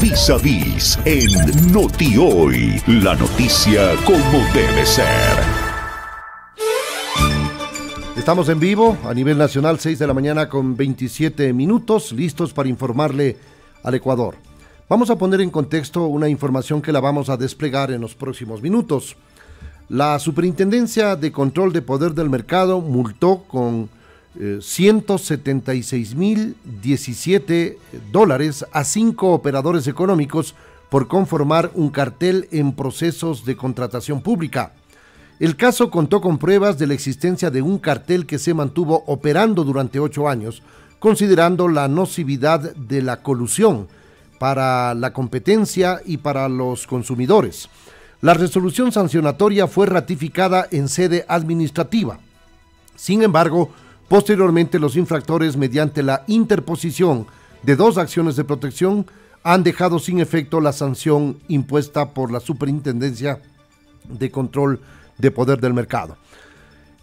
Vis a Vis en Noti Hoy. La noticia como debe ser. Estamos en vivo a nivel nacional, 6 de la mañana con 27 minutos, listos para informarle al Ecuador. Vamos a poner en contexto una información que la vamos a desplegar en los próximos minutos. La Superintendencia de Control de Poder del Mercado multó con 176.017 dólares a cinco operadores económicos por conformar un cartel en procesos de contratación pública. El caso contó con pruebas de la existencia de un cartel que se mantuvo operando durante ocho años, considerando la nocividad de la colusión para la competencia y para los consumidores. La resolución sancionatoria fue ratificada en sede administrativa. Sin embargo, Posteriormente, los infractores, mediante la interposición de dos acciones de protección, han dejado sin efecto la sanción impuesta por la Superintendencia de Control de Poder del Mercado.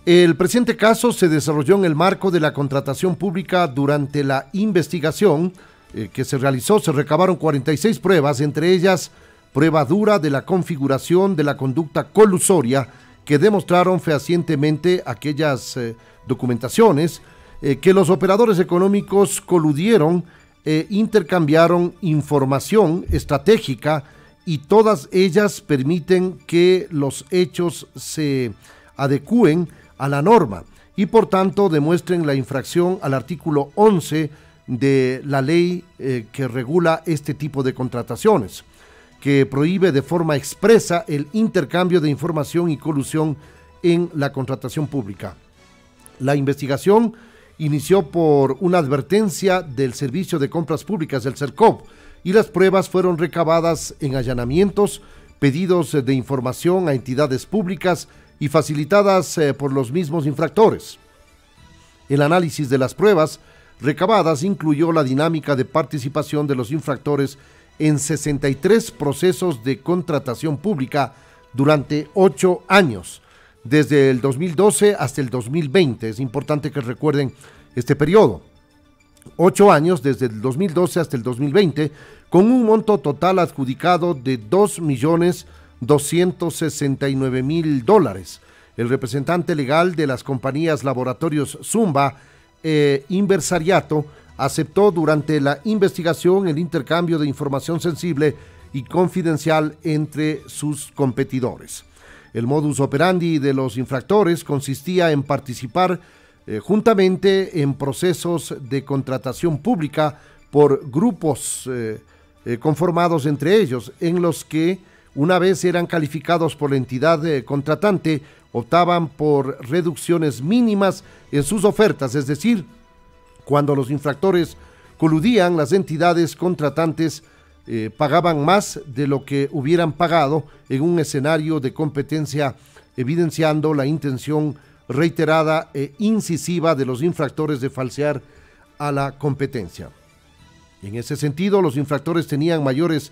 El presente caso se desarrolló en el marco de la contratación pública durante la investigación eh, que se realizó. Se recabaron 46 pruebas, entre ellas prueba dura de la configuración de la conducta colusoria que demostraron fehacientemente aquellas eh, documentaciones eh, que los operadores económicos coludieron, e intercambiaron información estratégica y todas ellas permiten que los hechos se adecúen a la norma y por tanto demuestren la infracción al artículo 11 de la ley eh, que regula este tipo de contrataciones, que prohíbe de forma expresa el intercambio de información y colusión en la contratación pública. La investigación inició por una advertencia del Servicio de Compras Públicas del CERCOP y las pruebas fueron recabadas en allanamientos, pedidos de información a entidades públicas y facilitadas eh, por los mismos infractores. El análisis de las pruebas recabadas incluyó la dinámica de participación de los infractores en 63 procesos de contratación pública durante ocho años desde el 2012 hasta el 2020. Es importante que recuerden este periodo. Ocho años desde el 2012 hasta el 2020, con un monto total adjudicado de 2.269.000 dólares. El representante legal de las compañías Laboratorios Zumba eh, Inversariato aceptó durante la investigación el intercambio de información sensible y confidencial entre sus competidores. El modus operandi de los infractores consistía en participar eh, juntamente en procesos de contratación pública por grupos eh, eh, conformados entre ellos, en los que una vez eran calificados por la entidad contratante, optaban por reducciones mínimas en sus ofertas, es decir, cuando los infractores coludían, las entidades contratantes eh, pagaban más de lo que hubieran pagado en un escenario de competencia, evidenciando la intención reiterada e incisiva de los infractores de falsear a la competencia. En ese sentido, los infractores tenían mayores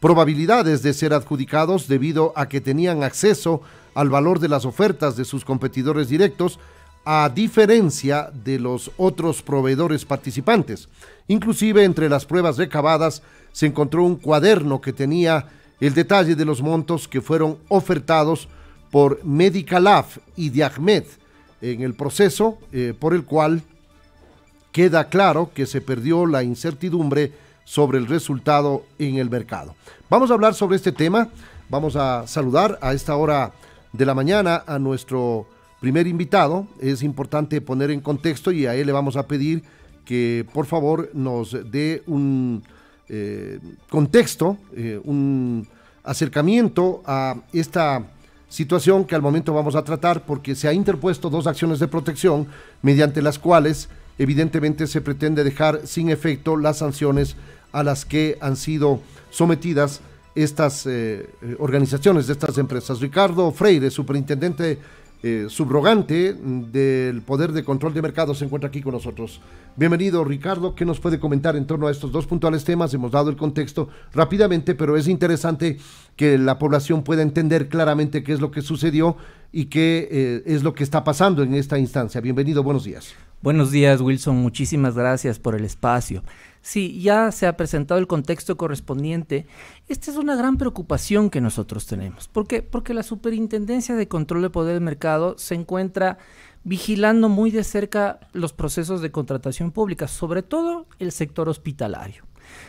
probabilidades de ser adjudicados debido a que tenían acceso al valor de las ofertas de sus competidores directos a diferencia de los otros proveedores participantes. Inclusive entre las pruebas recabadas se encontró un cuaderno que tenía el detalle de los montos que fueron ofertados por Medicalaf y Diagmed en el proceso eh, por el cual queda claro que se perdió la incertidumbre sobre el resultado en el mercado. Vamos a hablar sobre este tema, vamos a saludar a esta hora de la mañana a nuestro primer invitado, es importante poner en contexto y a él le vamos a pedir que por favor nos dé un eh, contexto, eh, un acercamiento a esta situación que al momento vamos a tratar porque se ha interpuesto dos acciones de protección mediante las cuales evidentemente se pretende dejar sin efecto las sanciones a las que han sido sometidas estas eh, organizaciones, de estas empresas. Ricardo Freire, superintendente eh, subrogante del Poder de Control de Mercado, se encuentra aquí con nosotros. Bienvenido, Ricardo. ¿Qué nos puede comentar en torno a estos dos puntuales temas? Hemos dado el contexto rápidamente, pero es interesante que la población pueda entender claramente qué es lo que sucedió y qué eh, es lo que está pasando en esta instancia. Bienvenido, buenos días. Buenos días, Wilson. Muchísimas gracias por el espacio si ya se ha presentado el contexto correspondiente, esta es una gran preocupación que nosotros tenemos. ¿Por qué? Porque la Superintendencia de Control de Poder del Mercado se encuentra vigilando muy de cerca los procesos de contratación pública, sobre todo el sector hospitalario.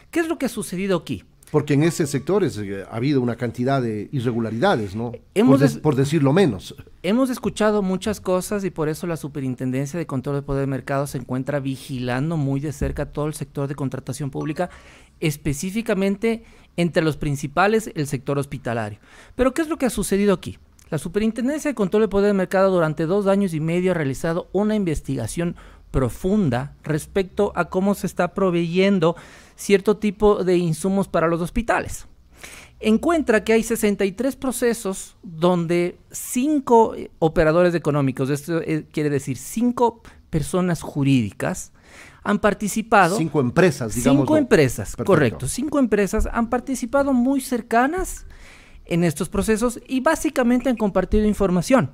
¿Qué es lo que ha sucedido aquí? Porque en ese sector es, eh, ha habido una cantidad de irregularidades, ¿no? por, por, decirlo menos. Hemos escuchado muchas cosas y por eso la Superintendencia de Control de Poder de Mercado se encuentra vigilando muy de cerca todo el sector de contratación pública, específicamente entre los principales el sector hospitalario. Pero ¿qué es lo que ha sucedido aquí? La Superintendencia de Control de Poder de Mercado durante dos años y medio ha realizado una investigación profunda respecto a cómo se está proveyendo cierto tipo de insumos para los hospitales. Encuentra que hay 63 procesos donde cinco eh, operadores económicos, esto eh, quiere decir cinco personas jurídicas, han participado. Cinco empresas, digamos. Cinco empresas, correcto. Cinco empresas han participado muy cercanas en estos procesos y básicamente han compartido información.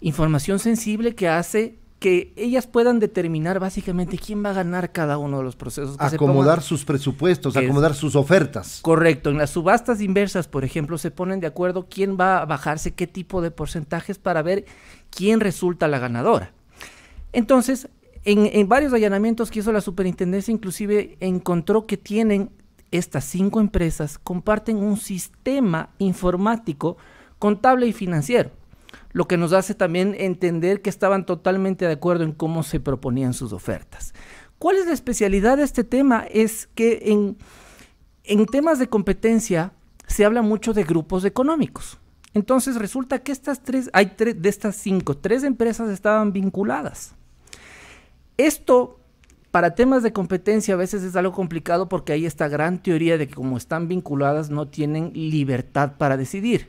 Información sensible que hace que ellas puedan determinar básicamente quién va a ganar cada uno de los procesos. acomodar sus presupuestos, acomodar sus ofertas. Correcto, en las subastas inversas, por ejemplo, se ponen de acuerdo quién va a bajarse qué tipo de porcentajes para ver quién resulta la ganadora. Entonces, en, en varios allanamientos que hizo la superintendencia, inclusive encontró que tienen estas cinco empresas, comparten un sistema informático, contable y financiero lo que nos hace también entender que estaban totalmente de acuerdo en cómo se proponían sus ofertas. ¿Cuál es la especialidad de este tema? Es que en, temas de competencia se habla mucho de grupos económicos. Entonces resulta que estas tres, hay tres de estas cinco, tres empresas estaban vinculadas. Esto para temas de competencia a veces es algo complicado porque hay esta gran teoría de que como están vinculadas no tienen libertad para decidir.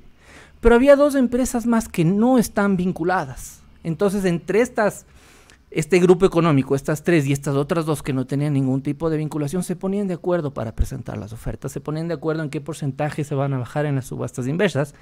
Pero había dos empresas más que no están vinculadas. Entonces, entre estas, este grupo económico, estas tres y estas otras dos que no tenían ningún tipo de vinculación, se ponían de acuerdo para presentar las ofertas, se ponían de acuerdo en qué porcentaje se van a bajar en las subastas inversas.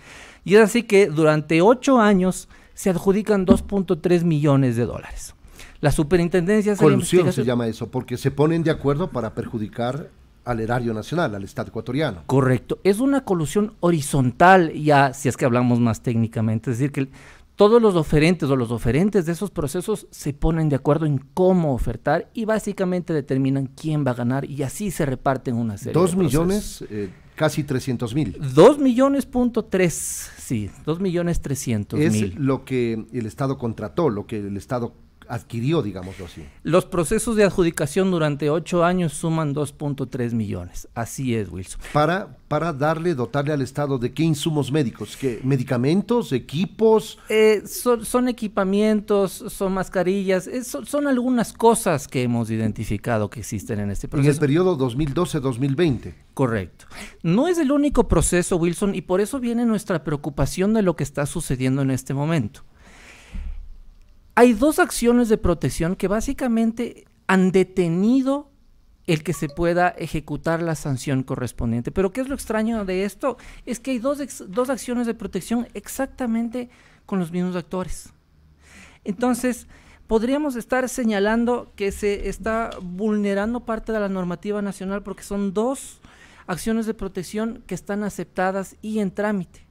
Y es así que durante ocho años se adjudican 2.3 millones de dólares. La superintendencia... Colusión se llama eso, porque se ponen de acuerdo para perjudicar al erario nacional, al Estado ecuatoriano. Correcto. Es una colusión horizontal, ya si es que hablamos más técnicamente, es decir, que todos los oferentes o los oferentes de esos procesos se ponen de acuerdo en cómo ofertar y básicamente determinan quién va a ganar y así se reparten una serie. Dos millones, eh, casi trescientos mil. Dos millones punto tres, sí, dos millones trescientos mil. Es lo que el Estado contrató, lo que el Estado adquirió, digamoslo así. Los procesos de adjudicación durante ocho años suman 2.3 millones. Así es, Wilson. Para, para darle, dotarle al Estado de qué insumos médicos, qué medicamentos, equipos. Eh, son, equipamientos, son mascarillas, eh, son, son, algunas cosas que hemos identificado que existen en este proceso. En el periodo 2012-2020. Correcto. No es el único proceso, Wilson, y por eso viene nuestra preocupación de lo que está sucediendo en este momento. Hay dos acciones de protección que básicamente han detenido el que se pueda ejecutar la sanción correspondiente. Pero ¿qué es lo extraño de esto? Es que hay dos, dos acciones de protección exactamente con los mismos actores. Entonces, podríamos estar señalando que se está vulnerando parte de la normativa nacional porque son dos acciones de protección que están aceptadas y en trámite.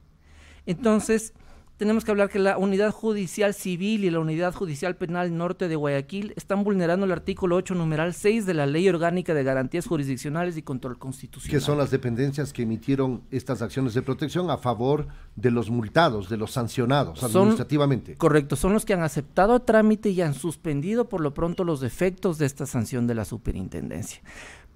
Entonces, tenemos que hablar que la unidad judicial civil y la unidad judicial penal norte de Guayaquil están vulnerando el artículo 8, numeral 6 de la Ley Orgánica de Garantías Jurisdiccionales y Control Constitucional. Que son las dependencias que emitieron estas acciones de protección a favor de los multados, de los sancionados administrativamente. correcto, son los que han aceptado a trámite y han suspendido por lo pronto los efectos de esta sanción de la superintendencia.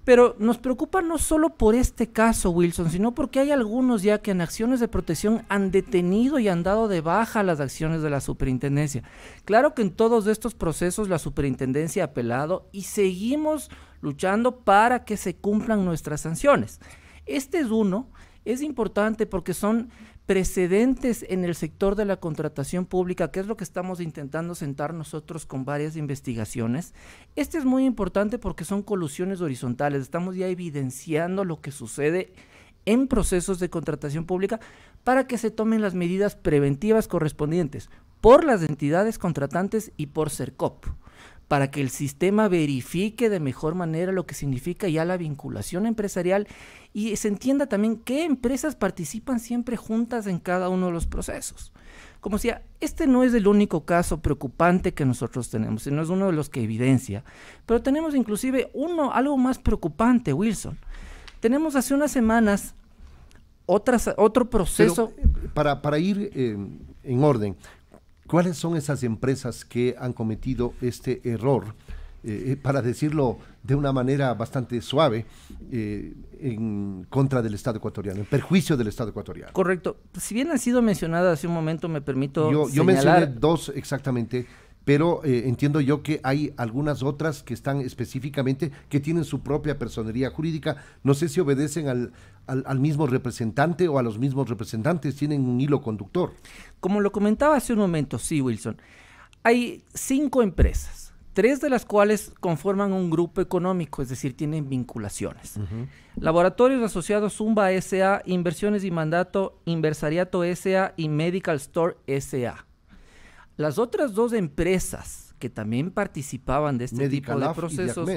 Pero nos preocupa no solo por este caso, Wilson, sino porque hay algunos ya que en acciones de protección han detenido y han dado de baja las acciones de la superintendencia. Claro que en todos estos procesos la superintendencia ha apelado y seguimos luchando para que se cumplan nuestras sanciones. Este es uno, es importante porque son precedentes en el sector de la contratación pública, que es lo que estamos intentando sentar nosotros con varias investigaciones. Este es muy importante porque son colusiones horizontales, estamos ya evidenciando lo que sucede en procesos de contratación pública para que se tomen las medidas preventivas correspondientes por las entidades contratantes y por CERCOP para que el sistema verifique de mejor manera lo que significa ya la vinculación empresarial y se entienda también qué empresas participan siempre juntas en cada uno de los procesos. Como decía, este no es el único caso preocupante que nosotros tenemos, sino es uno de los que evidencia. Pero tenemos inclusive uno, algo más preocupante, Wilson. Tenemos hace unas semanas otras, otro proceso. Eh, para, ir eh, en orden, ¿Cuáles son esas empresas que han cometido este error? Eh, eh, para decirlo de una manera bastante suave, eh, en contra del Estado ecuatoriano, en perjuicio del Estado ecuatoriano. Correcto. Si bien han sido mencionadas hace un momento, me permito. Yo, mencioné dos exactamente pero eh, entiendo yo que hay algunas otras que están específicamente, que tienen su propia personería jurídica. No sé si obedecen al, al, mismo representante o a los mismos representantes, tienen un hilo conductor. Como lo comentaba hace un momento, sí, Wilson, hay cinco empresas, tres de las cuales conforman un grupo económico, es decir, tienen vinculaciones. Laboratorios asociados Zumba SA, Inversiones y Mandato, Inversariato SA y Medical Store SA. Las otras dos empresas que también participaban de este tipo de procesos,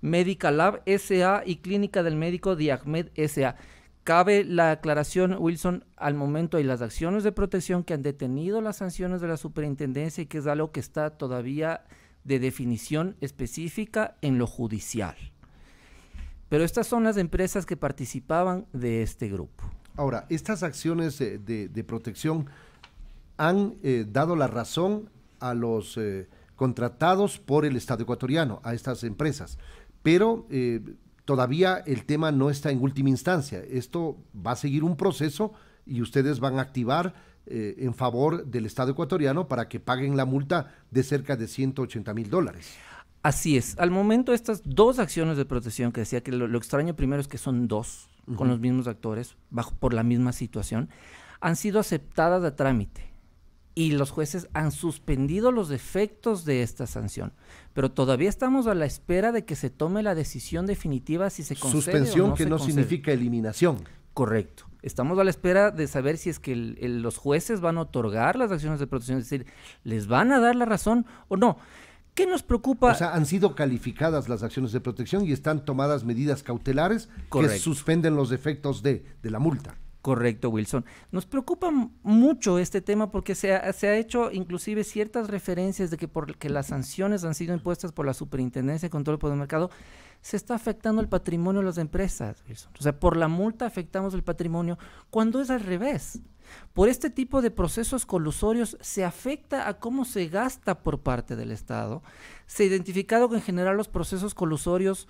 Medical Lab SA y Clínica del Médico Diagmed SA. Cabe la aclaración, Wilson, al momento hay las acciones de protección que han detenido las sanciones de la superintendencia y que es algo que está todavía de definición específica en lo judicial. Pero estas son las empresas que participaban de este grupo. Ahora, estas acciones eh, de protección han eh, dado la razón a los eh, contratados por el Estado ecuatoriano, a estas empresas. Pero eh, todavía el tema no está en última instancia. Esto va a seguir un proceso y ustedes van a activar en favor del Estado ecuatoriano para que paguen la multa de cerca de 180 mil dólares. Así es. Al momento estas dos acciones de protección que decía que lo, extraño primero es que son dos con los mismos actores bajo por la misma situación han sido aceptadas a trámite y los jueces han suspendido los efectos de esta sanción. Pero todavía estamos a la espera de que se tome la decisión definitiva si se concede Suspensión que no significa eliminación. Correcto. Estamos a la espera de saber si es que los jueces van a otorgar las acciones de protección, es decir, les van a dar la razón o no. ¿Qué nos preocupa? O sea, han sido calificadas las acciones de protección y están tomadas medidas cautelares que suspenden los efectos de la multa. Correcto, Wilson. Nos preocupa mucho este tema porque se ha, hecho inclusive ciertas referencias de que porque las sanciones han sido impuestas por la Superintendencia de Control del Mercado, se está afectando el patrimonio de las empresas, Wilson. O sea, por la multa afectamos el patrimonio cuando es al revés. Por este tipo de procesos colusorios se afecta a cómo se gasta por parte del Estado. Se ha identificado que en general los procesos colusorios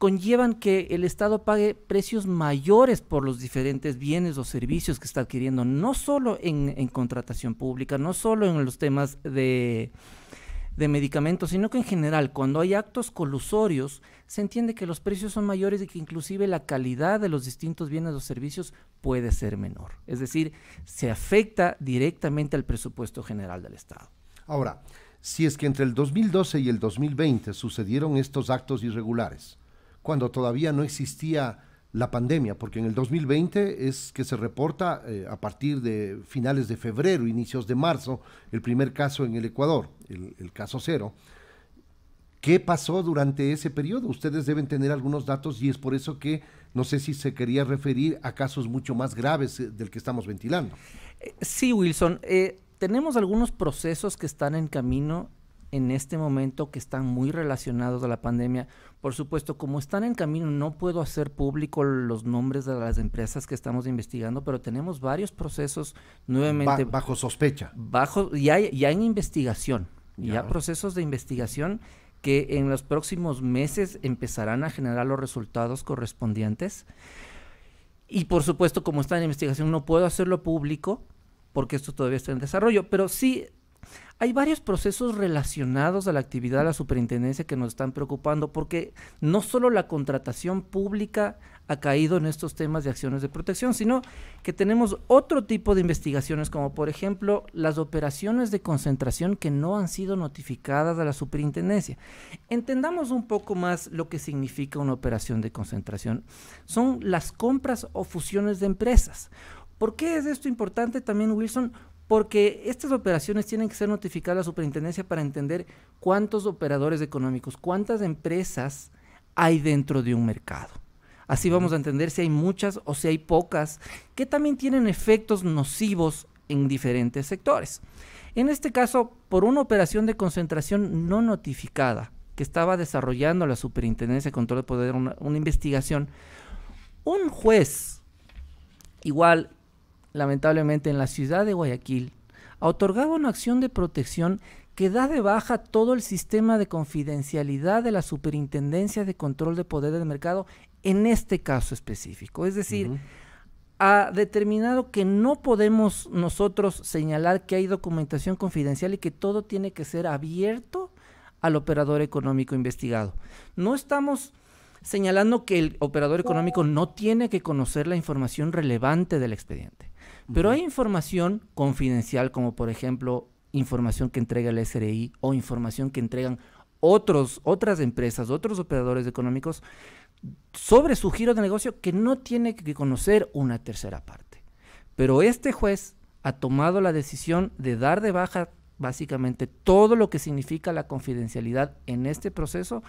conllevan que el Estado pague precios mayores por los diferentes bienes o servicios que está adquiriendo, no solo en, contratación pública, no solo en los temas de, de medicamentos, sino que en general, cuando hay actos colusorios, se entiende que los precios son mayores y que inclusive la calidad de los distintos bienes o servicios puede ser menor. Es decir, se afecta directamente al presupuesto general del Estado. Ahora, si es que entre el 2012 y el 2020 sucedieron estos actos irregulares, cuando todavía no existía la pandemia, porque en el 2020 es que se reporta eh, a partir de finales de febrero, inicios de marzo, el primer caso en el Ecuador, el, caso cero. ¿Qué pasó durante ese periodo? Ustedes deben tener algunos datos y es por eso que no sé si se quería referir a casos mucho más graves eh, del que estamos ventilando. Eh, sí, Wilson. tenemos algunos procesos que están en camino en este momento que están muy relacionados a la pandemia. Por supuesto, como están en camino, no puedo hacer público los nombres de las empresas que estamos investigando, pero tenemos varios procesos nuevamente. bajo sospecha. Bajo, ya, ya en investigación, ya. procesos de investigación que en los próximos meses empezarán a generar los resultados correspondientes. Y por supuesto, como están en investigación, no puedo hacerlo público porque esto todavía está en desarrollo, pero sí hay varios procesos relacionados a la actividad de la superintendencia que nos están preocupando porque no solo la contratación pública ha caído en estos temas de acciones de protección, sino que tenemos otro tipo de investigaciones como por ejemplo las operaciones de concentración que no han sido notificadas a la superintendencia. Entendamos un poco más lo que significa una operación de concentración. Son las compras o fusiones de empresas. ¿Por qué es esto importante también, Wilson? porque estas operaciones tienen que ser notificadas a la superintendencia para entender cuántos operadores económicos, cuántas empresas hay dentro de un mercado. Así vamos a entender si hay muchas o si hay pocas, que también tienen efectos nocivos en diferentes sectores. En este caso, por una operación de concentración no notificada que estaba desarrollando la Superintendencia de Control de Poder, una, una investigación, un juez, igual lamentablemente en la ciudad de Guayaquil, ha otorgado una acción de protección que da de baja todo el sistema de confidencialidad de la Superintendencia de Control de Poder del Mercado en este caso específico. Es decir, ha determinado que no podemos nosotros señalar que hay documentación confidencial y que todo tiene que ser abierto al operador económico investigado. No estamos señalando que el operador económico no tiene que conocer la información relevante del expediente. Pero hay información confidencial, como por ejemplo información que entrega el SRI o información que entregan otros, otras empresas, otros operadores económicos sobre su giro de negocio que no tiene que conocer una tercera parte. Pero este juez ha tomado la decisión de dar de baja básicamente todo lo que significa la confidencialidad en este proceso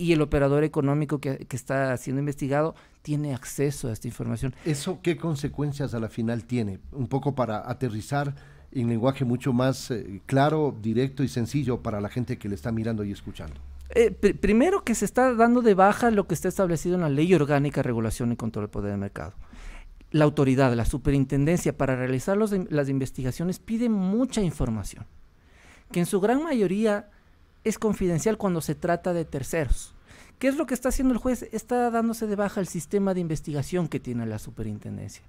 y el operador económico que, está siendo investigado tiene acceso a esta información. ¿Eso qué consecuencias a la final tiene? Un poco para aterrizar en lenguaje mucho más eh, claro, directo y sencillo para la gente que le está mirando y escuchando. Eh, primero que se está dando de baja lo que está establecido en la Ley Orgánica Regulación y Control del Poder de Mercado. La autoridad, la superintendencia, para realizar las investigaciones pide mucha información, que en su gran mayoría es confidencial cuando se trata de terceros. ¿Qué es lo que está haciendo el juez? Está dándose de baja el sistema de investigación que tiene la superintendencia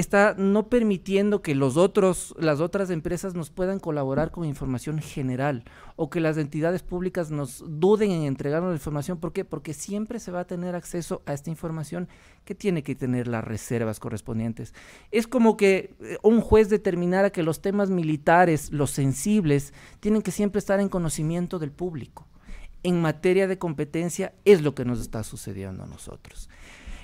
está no permitiendo que los otros, las otras empresas nos puedan colaborar con información general o que las entidades públicas nos duden en entregarnos la información. ¿Por qué? Porque siempre se va a tener acceso a esta información que tiene que tener las reservas correspondientes. Es como que eh, un juez determinara que los temas militares, los sensibles, tienen que siempre estar en conocimiento del público. En materia de competencia es lo que nos está sucediendo a nosotros.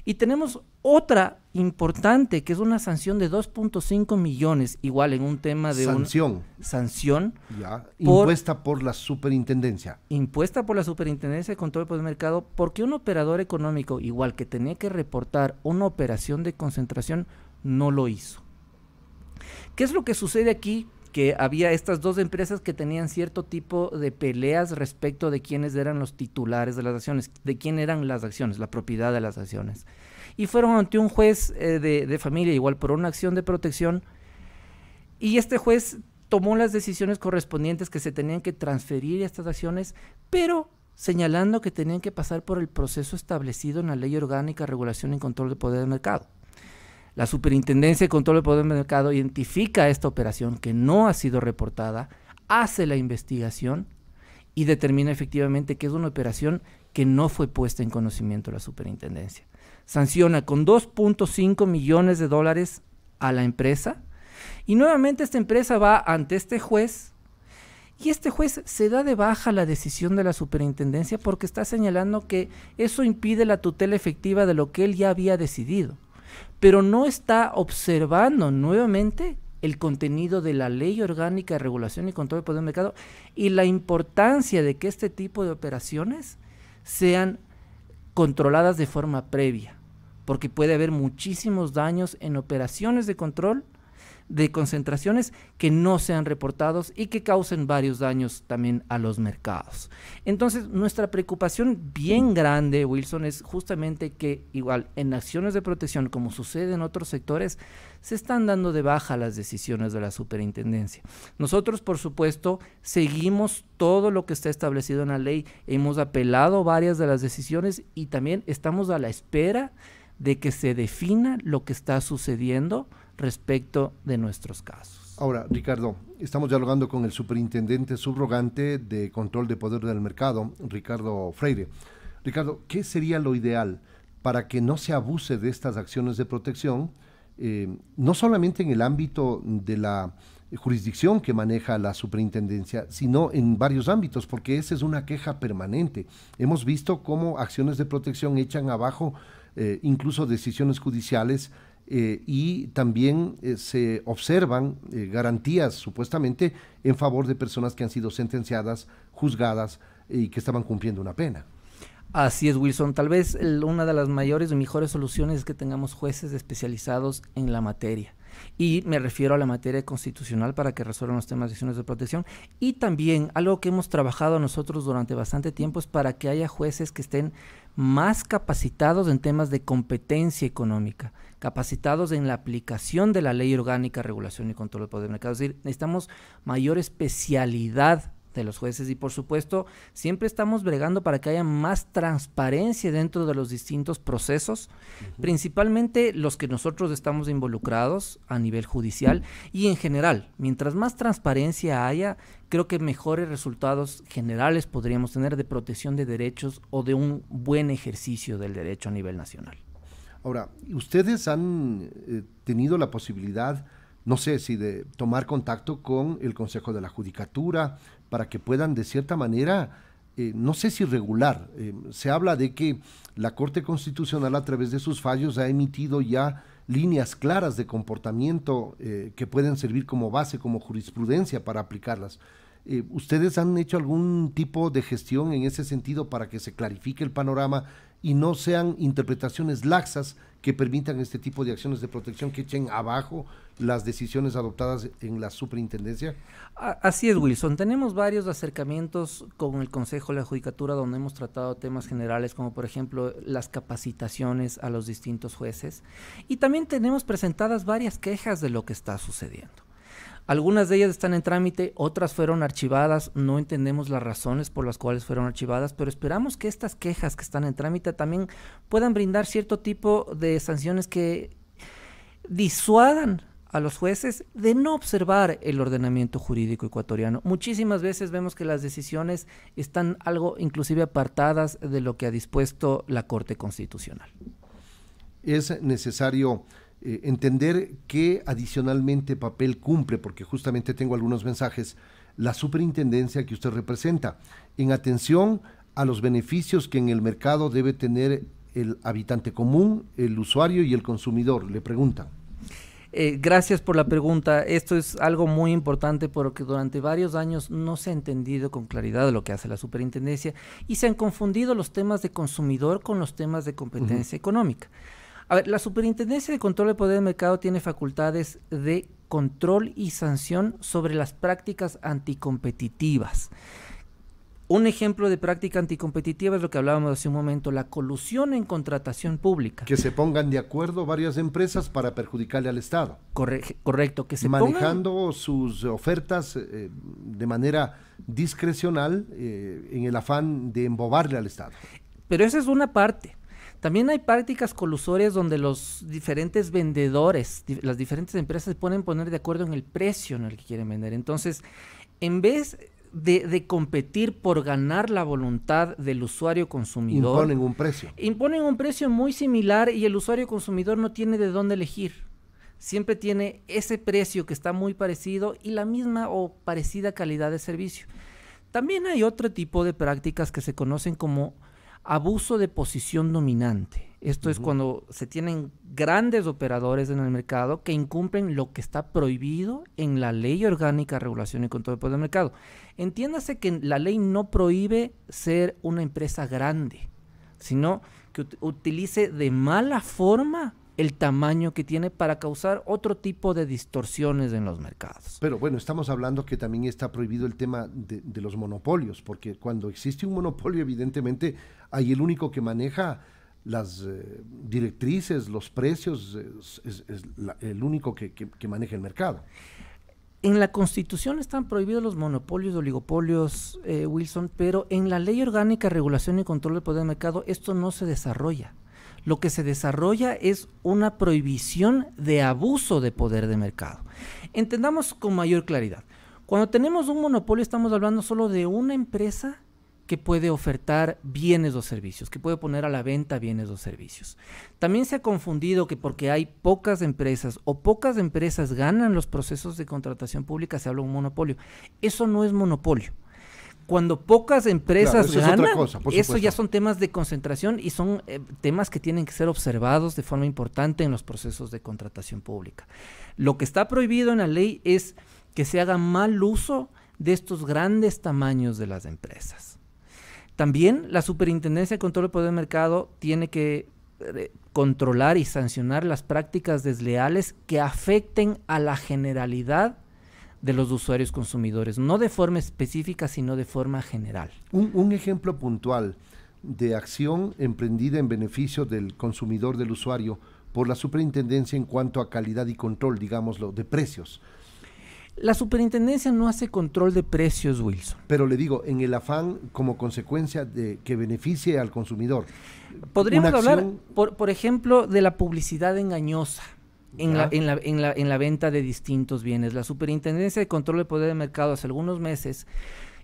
Y tenemos otra importante, que es una sanción de 2.5 millones, igual en un tema de sanción. Un, sanción. Ya, impuesta por la superintendencia. Impuesta por la superintendencia de control de mercado, porque un operador económico, igual que tenía que reportar una operación de concentración, no lo hizo. ¿Qué es lo que sucede aquí? que había estas dos empresas que tenían cierto tipo de peleas respecto de quiénes eran los titulares de las acciones, de quién eran las acciones, la propiedad de las acciones. Y fueron ante un juez eh, de, familia, igual por una acción de protección, y este juez tomó las decisiones correspondientes que se tenían que transferir estas acciones, pero señalando que tenían que pasar por el proceso establecido en la Ley Orgánica Regulación y Control de Poder de Mercado. La Superintendencia de Control del Poder Mercado identifica esta operación que no ha sido reportada, hace la investigación y determina efectivamente que es una operación que no fue puesta en conocimiento la superintendencia. Sanciona con 2.5 millones de dólares a la empresa y nuevamente esta empresa va ante este juez y este juez se da de baja la decisión de la superintendencia porque está señalando que eso impide la tutela efectiva de lo que él ya había decidido pero no está observando nuevamente el contenido de la ley orgánica de regulación y control de poder del mercado y la importancia de que este tipo de operaciones sean controladas de forma previa, porque puede haber muchísimos daños en operaciones de control de concentraciones que no sean reportados y que causen varios daños también a los mercados. Entonces, nuestra preocupación bien grande, Wilson, es justamente que igual en acciones de protección, como sucede en otros sectores, se están dando de baja las decisiones de la superintendencia. Nosotros, por supuesto, seguimos todo lo que está establecido en la ley, hemos apelado varias de las decisiones y también estamos a la espera de que se defina lo que está sucediendo respecto de nuestros casos. Ahora, Ricardo, estamos dialogando con el superintendente subrogante de control de poder del mercado, Ricardo Freire. Ricardo, ¿qué sería lo ideal para que no se abuse de estas acciones de protección, eh, no solamente en el ámbito de la jurisdicción que maneja la superintendencia, sino en varios ámbitos, porque esa es una queja permanente. Hemos visto cómo acciones de protección echan abajo eh, incluso decisiones judiciales eh, y también eh, se observan eh, garantías supuestamente en favor de personas que han sido sentenciadas, juzgadas y que estaban cumpliendo una pena. Así es, Wilson. Tal vez una de las mayores y mejores soluciones es que tengamos jueces especializados en la materia y me refiero a la materia constitucional para que resuelvan los temas de acciones de protección y también algo que hemos trabajado nosotros durante bastante tiempo es para que haya jueces que estén más capacitados en temas de competencia económica, capacitados en la aplicación de la ley orgánica, regulación y control del poder de mercado. Es decir, necesitamos mayor especialidad de los jueces y por supuesto siempre estamos bregando para que haya más transparencia dentro de los distintos procesos, principalmente los que nosotros estamos involucrados a nivel judicial y en general, mientras más transparencia haya, creo que mejores resultados generales podríamos tener de protección de derechos o de un buen ejercicio del derecho a nivel nacional. Ahora, ustedes han eh, tenido la posibilidad no sé si de tomar contacto con el Consejo de la Judicatura para que puedan de cierta manera, eh, no sé si regular, eh, se habla de que la Corte Constitucional a través de sus fallos ha emitido ya líneas claras de comportamiento eh, que pueden servir como base, como jurisprudencia para aplicarlas. ¿Ustedes han hecho algún tipo de gestión en ese sentido para que se clarifique el panorama y no sean interpretaciones laxas que permitan este tipo de acciones de protección que echen abajo las decisiones adoptadas en la superintendencia? Así es, Wilson. Tenemos varios acercamientos con el Consejo de la Judicatura donde hemos tratado temas generales como por ejemplo las capacitaciones a los distintos jueces y también tenemos presentadas varias quejas de lo que está sucediendo. Algunas de ellas están en trámite, otras fueron archivadas, no entendemos las razones por las cuales fueron archivadas, pero esperamos que estas quejas que están en trámite también puedan brindar cierto tipo de sanciones que disuadan a los jueces de no observar el ordenamiento jurídico ecuatoriano. Muchísimas veces vemos que las decisiones están algo inclusive apartadas de lo que ha dispuesto la Corte Constitucional. Es necesario eh, entender qué adicionalmente papel cumple, porque justamente tengo algunos mensajes, la superintendencia que usted representa, en atención a los beneficios que en el mercado debe tener el habitante común, el usuario y el consumidor, le preguntan. Eh, gracias por la pregunta. Esto es algo muy importante porque durante varios años no se ha entendido con claridad lo que hace la superintendencia y se han confundido los temas de consumidor con los temas de competencia económica. A ver, la Superintendencia de Control del Poder del Mercado tiene facultades de control y sanción sobre las prácticas anticompetitivas. Un ejemplo de práctica anticompetitiva es lo que hablábamos hace un momento, la colusión en contratación pública. Que se pongan de acuerdo varias empresas para perjudicarle al Estado. correcto, que se Manejando sus ofertas eh, de manera discrecional eh, en el afán de embobarle al Estado. Pero esa es una parte. También hay prácticas colusorias donde los diferentes vendedores, las diferentes empresas se pueden poner de acuerdo en el precio en el que quieren vender. Entonces, en vez de, de, competir por ganar la voluntad del usuario consumidor. Imponen un precio. Imponen un precio muy similar y el usuario consumidor no tiene de dónde elegir. Siempre tiene ese precio que está muy parecido y la misma o parecida calidad de servicio. También hay otro tipo de prácticas que se conocen como Abuso de posición dominante. Esto es cuando se tienen grandes operadores en el mercado que incumplen lo que está prohibido en la ley orgánica, regulación y control de poder del mercado. Entiéndase que la ley no prohíbe ser una empresa grande, sino que utilice de mala forma el tamaño que tiene para causar otro tipo de distorsiones en los mercados. Pero bueno, estamos hablando que también está prohibido el tema de, los monopolios, porque cuando existe un monopolio, evidentemente, hay el único que maneja las eh, directrices, los precios, es, el único que, maneja el mercado. En la Constitución están prohibidos los monopolios, oligopolios, eh, Wilson, pero en la Ley Orgánica, Regulación y Control del Poder del Mercado esto no se desarrolla lo que se desarrolla es una prohibición de abuso de poder de mercado. Entendamos con mayor claridad. Cuando tenemos un monopolio estamos hablando solo de una empresa que puede ofertar bienes o servicios, que puede poner a la venta bienes o servicios. También se ha confundido que porque hay pocas empresas o pocas empresas ganan los procesos de contratación pública se habla de un monopolio. Eso no es monopolio. Cuando pocas empresas ganan, eso ya son temas de concentración y son eh, temas que tienen que ser observados de forma importante en los procesos de contratación pública. Lo que está prohibido en la ley es que se haga mal uso de estos grandes tamaños de las empresas. También la Superintendencia de Control de Poder del Mercado tiene que eh, controlar y sancionar las prácticas desleales que afecten a la generalidad de los usuarios consumidores, no de forma específica, sino de forma general. Un, ejemplo puntual de acción emprendida en beneficio del consumidor, del usuario, por la superintendencia en cuanto a calidad y control, digámoslo, de precios. La superintendencia no hace control de precios, Wilson. Pero le digo, en el afán como consecuencia de que beneficie al consumidor. Podríamos hablar, por, por ejemplo, de la publicidad engañosa en la, venta de distintos bienes. La Superintendencia de Control del Poder de Mercado hace algunos meses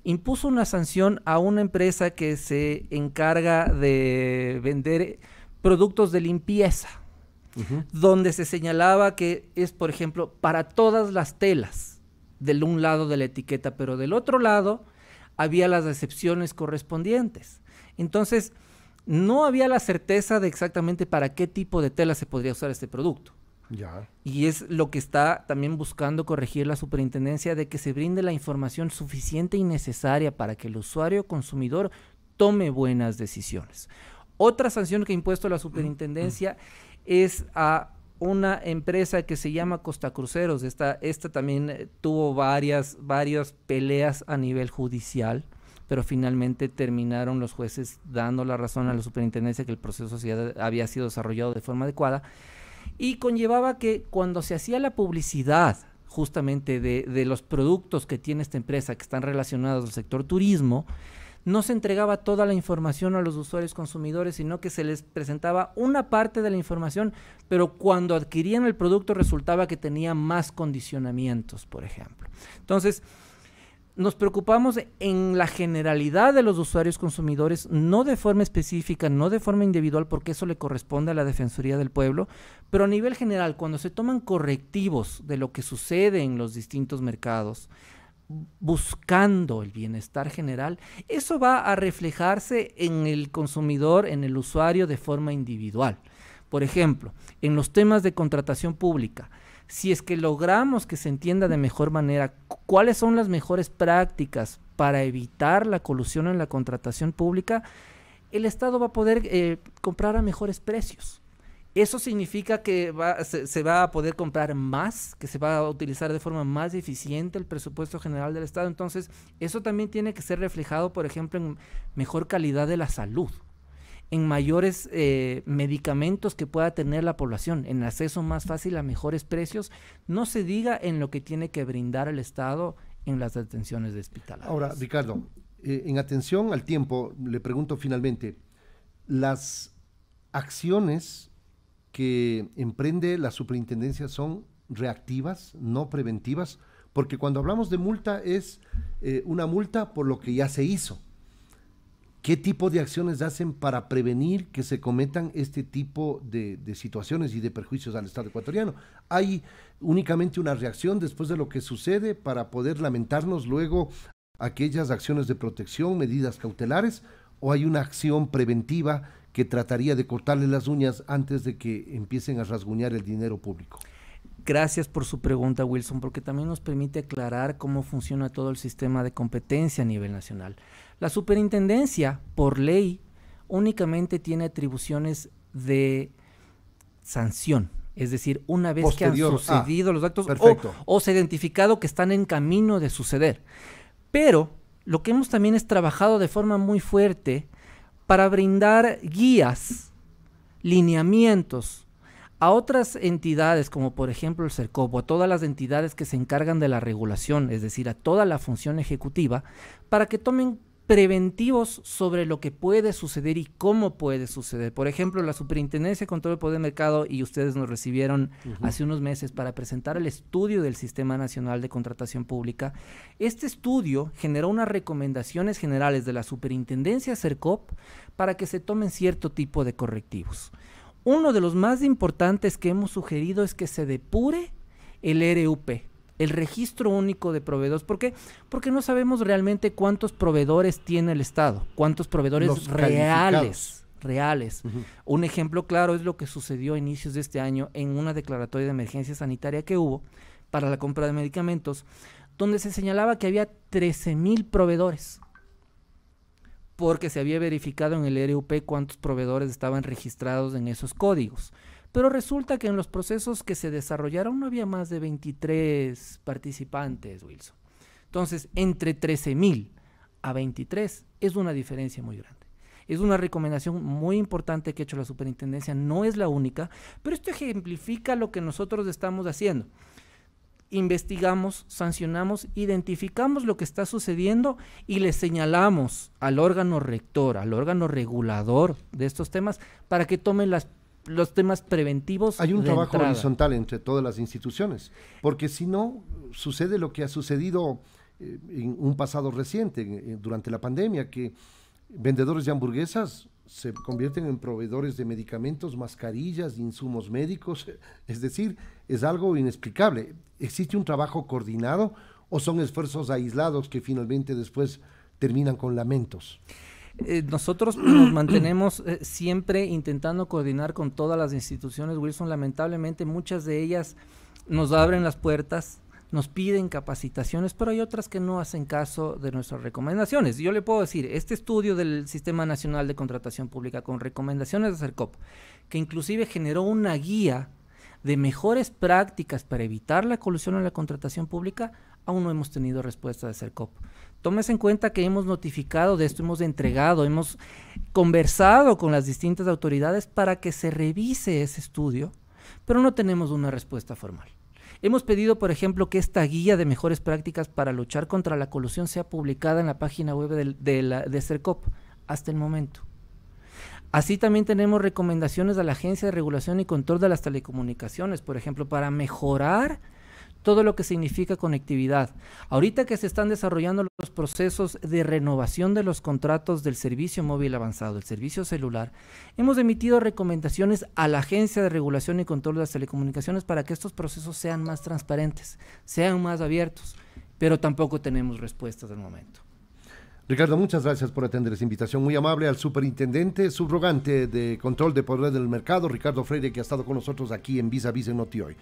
impuso una sanción a una empresa que se encarga de vender productos de limpieza, donde se señalaba que es, por ejemplo, para todas las telas del un lado de la etiqueta, pero del otro lado había las excepciones correspondientes. Entonces, no había la certeza de exactamente para qué tipo de tela se podría usar este producto. Y es lo que está también buscando corregir la superintendencia de que se brinde la información suficiente y necesaria para que el usuario consumidor tome buenas decisiones. Otra sanción que ha impuesto la superintendencia es a una empresa que se llama Costa Cruceros. Esta, esta también eh, tuvo varias, varias peleas a nivel judicial, pero finalmente terminaron los jueces dando la razón a la superintendencia que el proceso había sido desarrollado de forma adecuada y conllevaba que cuando se hacía la publicidad justamente de, los productos que tiene esta empresa que están relacionados al sector turismo, no se entregaba toda la información a los usuarios consumidores, sino que se les presentaba una parte de la información, pero cuando adquirían el producto resultaba que tenía más condicionamientos, por ejemplo. Entonces, nos preocupamos en la generalidad de los usuarios consumidores, no de forma específica, no de forma individual, porque eso le corresponde a la Defensoría del Pueblo, pero a nivel general, cuando se toman correctivos de lo que sucede en los distintos mercados, buscando el bienestar general, eso va a reflejarse en el consumidor, en el usuario de forma individual. Por ejemplo, en los temas de contratación pública, si es que logramos que se entienda de mejor manera cuáles son las mejores prácticas para evitar la colusión en la contratación pública, el Estado va a poder eh, comprar a mejores precios. Eso significa que se, va a poder comprar más, que se va a utilizar de forma más eficiente el presupuesto general del Estado. Entonces, eso también tiene que ser reflejado, por ejemplo, en mejor calidad de la salud en mayores eh, medicamentos que pueda tener la población, en acceso más fácil a mejores precios, no se diga en lo que tiene que brindar el Estado en las atenciones de hospital. Ahora, Ricardo, eh, en atención al tiempo, le pregunto finalmente, las acciones que emprende la superintendencia son reactivas, no preventivas, porque cuando hablamos de multa es eh, una multa por lo que ya se hizo ¿Qué tipo de acciones hacen para prevenir que se cometan este tipo de, situaciones y de perjuicios al Estado ecuatoriano? ¿Hay únicamente una reacción después de lo que sucede para poder lamentarnos luego aquellas acciones de protección, medidas cautelares? ¿O hay una acción preventiva que trataría de cortarle las uñas antes de que empiecen a rasguñar el dinero público? Gracias por su pregunta, Wilson, porque también nos permite aclarar cómo funciona todo el sistema de competencia a nivel nacional. La superintendencia, por ley, únicamente tiene atribuciones de sanción, es decir, una vez que han ah, sucedido los actos o, o, se ha identificado que están en camino de suceder. Pero lo que hemos también es trabajado de forma muy fuerte para brindar guías, lineamientos a otras entidades, como por ejemplo el CERCOP, o a todas las entidades que se encargan de la regulación, es decir, a toda la función ejecutiva, para que tomen preventivos sobre lo que puede suceder y cómo puede suceder. Por ejemplo, la Superintendencia de Control de Poder de Mercado y ustedes nos recibieron hace unos meses para presentar el estudio del Sistema Nacional de Contratación Pública. Este estudio generó unas recomendaciones generales de la Superintendencia CERCOP para que se tomen cierto tipo de correctivos. Uno de los más importantes que hemos sugerido es que se depure el RUP, el registro único de proveedores. ¿Por qué? Porque no sabemos realmente cuántos proveedores tiene el Estado, cuántos proveedores reales. Reales. Un ejemplo claro es lo que sucedió a inicios de este año en una declaratoria de emergencia sanitaria que hubo para la compra de medicamentos, donde se señalaba que había 13 mil proveedores porque se había verificado en el e RUP cuántos proveedores estaban registrados en esos códigos. Pero resulta que en los procesos que se desarrollaron no había más de 23 participantes, Wilson. Entonces, entre 13.000 a 23 es una diferencia muy grande. Es una recomendación muy importante que ha hecho la superintendencia, no es la única, pero esto ejemplifica lo que nosotros estamos haciendo. Investigamos, sancionamos, identificamos lo que está sucediendo y le señalamos al órgano rector, al órgano regulador de estos temas, para que tomen las los temas preventivos. Hay un trabajo horizontal entre todas las instituciones, porque si no, sucede lo que ha sucedido eh, en un pasado reciente, durante la pandemia, que vendedores de hamburguesas se convierten en proveedores de medicamentos, mascarillas, insumos médicos, es decir, es algo inexplicable. ¿Existe un trabajo coordinado o son esfuerzos aislados que finalmente después terminan con lamentos? Eh, nosotros nos mantenemos eh, siempre intentando coordinar con todas las instituciones, Wilson. Lamentablemente muchas de ellas nos abren las puertas, nos piden capacitaciones, pero hay otras que no hacen caso de nuestras recomendaciones. Yo le puedo decir, este estudio del Sistema Nacional de Contratación Pública con recomendaciones de CERCOP, que inclusive generó una guía de mejores prácticas para evitar la colusión en la contratación pública, aún no hemos tenido respuesta de CERCOP. Tómese en cuenta que hemos notificado de esto, hemos entregado, hemos conversado con las distintas autoridades para que se revise ese estudio, pero no tenemos una respuesta formal. Hemos pedido, por ejemplo, que esta guía de mejores prácticas para luchar contra la colusión sea publicada en la página web de, de, CERCOP hasta el momento. Así también tenemos recomendaciones a la Agencia de Regulación y Control de las Telecomunicaciones, por ejemplo, para mejorar todo lo que significa conectividad. Ahorita que se están desarrollando los procesos de renovación de los contratos del servicio móvil avanzado, el servicio celular, hemos emitido recomendaciones a la Agencia de Regulación y Control de las Telecomunicaciones para que estos procesos sean más transparentes, sean más abiertos, pero tampoco tenemos respuestas al momento. Ricardo, muchas gracias por atender esta invitación muy amable al superintendente subrogante de control de poder del mercado, Ricardo Freire, que ha estado con nosotros aquí en Visa Visa hoy.